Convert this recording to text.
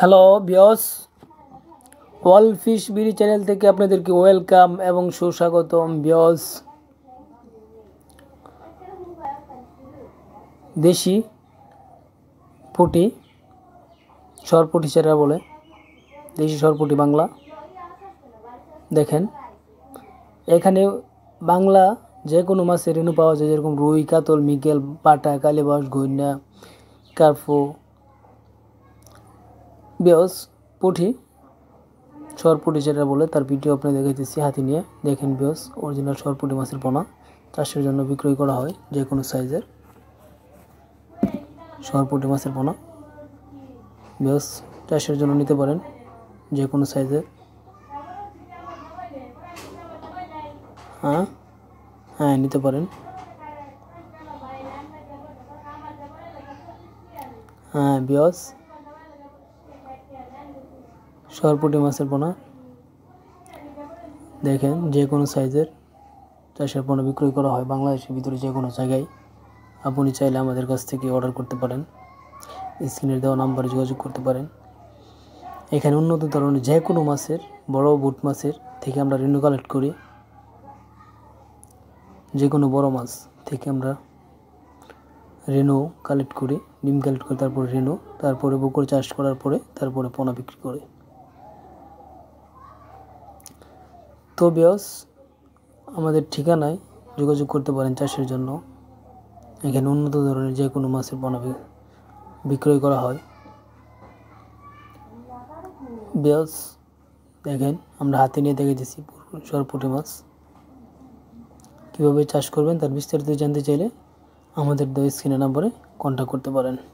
hello বিয়স ওয়াল fish বিড়ি channel থেকে আপনাদেরকে ওয়েলকাম এবং সুস্বাগতম বিয়স দেশি পুটি সরপুটি সেটা বলে দেশি সরপুটি বাংলা দেখেন এখানে বাংলা যে কোনো মাছের রেণু পাওয়া যায় যেরকম রুই কাতল মিকেল পাটা কালীবাস ঘৈন্যা কার্ফু বেহস পুঠি সরপুটি যেটা বলে তার ভিডিও আপনি দেখাইতেছি হাতি নিয়ে দেখেন বেহস অরিজিনাল সরপুটি মাছের পোনা চাষের জন্য বিক্রয় করা হয় যে কোনো সাইজের সরপুটি মাছের পোনা বেহস চাষের জন্য নিতে পারেন যে কোনো সাইজের হ্যাঁ হ্যাঁ নিতে পারেন হ্যাঁ বিয়স সরপুটি মাছের পোনা দেখেন যে কোনো সাইজের চাষের পণ্য বিক্রয় করা হয় বাংলাদেশের ভিতরে যে কোনো জায়গায় আপনি চাইলে আমাদের কাছ থেকে অর্ডার করতে পারেন স্ক্রিনের দেওয়া নাম্বারে যোগাযোগ করতে পারেন এখানে উন্নত ধরনের যে কোনো মাছের বড় বুট মাছের থেকে আমরা রেনু কালেক্ট করি যে কোনো বড় মাছ থেকে আমরা রেনু কালেক্ট করি ডিম কালেক্ট করে তারপরে রেনু তারপরে বকর চাষ করার পরে তারপরে পোনা বিক্রি করে তো বিয়স আমাদের ঠিকানায় যোগাযোগ করতে পারেন চাষের জন্য এখানে উন্নত ধরনের যে কোনো মাছের পণ্য বিক্রয় করা হয় বিয়স দেখেন আমরা হাতে নিয়ে দেখে দিচ্ছি সরপুটি মাছ কীভাবে চাষ করবেন তার বিস্তারিত জানতে চাইলে আমাদের দই স্ক্রিনে নম্বরে কন্ট্যাক্ট করতে পারেন